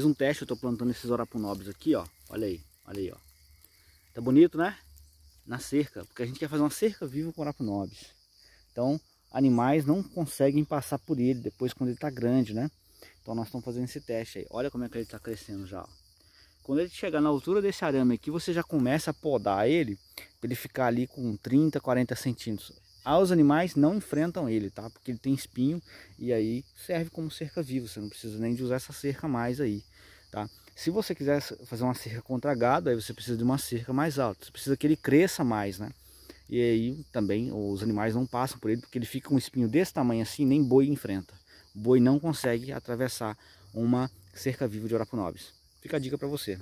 Fiz um teste, eu tô plantando esses orapunobis aqui, ó. Olha aí, olha aí, ó. Tá bonito, né? Na cerca, porque a gente quer fazer uma cerca viva com orapunobis. Então, animais não conseguem passar por ele depois quando ele tá grande, né? Então nós estamos fazendo esse teste aí. Olha como é que ele está crescendo já. Ó. Quando ele chegar na altura desse arame aqui, você já começa a podar ele, para ele ficar ali com 30, 40 centímetros. Aos os animais não enfrentam ele, tá? Porque ele tem espinho e aí serve como cerca viva. Você não precisa nem de usar essa cerca mais aí, tá? Se você quiser fazer uma cerca contra gado, aí você precisa de uma cerca mais alta. Você precisa que ele cresça mais, né? E aí também os animais não passam por ele porque ele fica com um espinho desse tamanho assim, nem boi enfrenta. O boi não consegue atravessar uma cerca viva de Oraponobis. Fica a dica para você.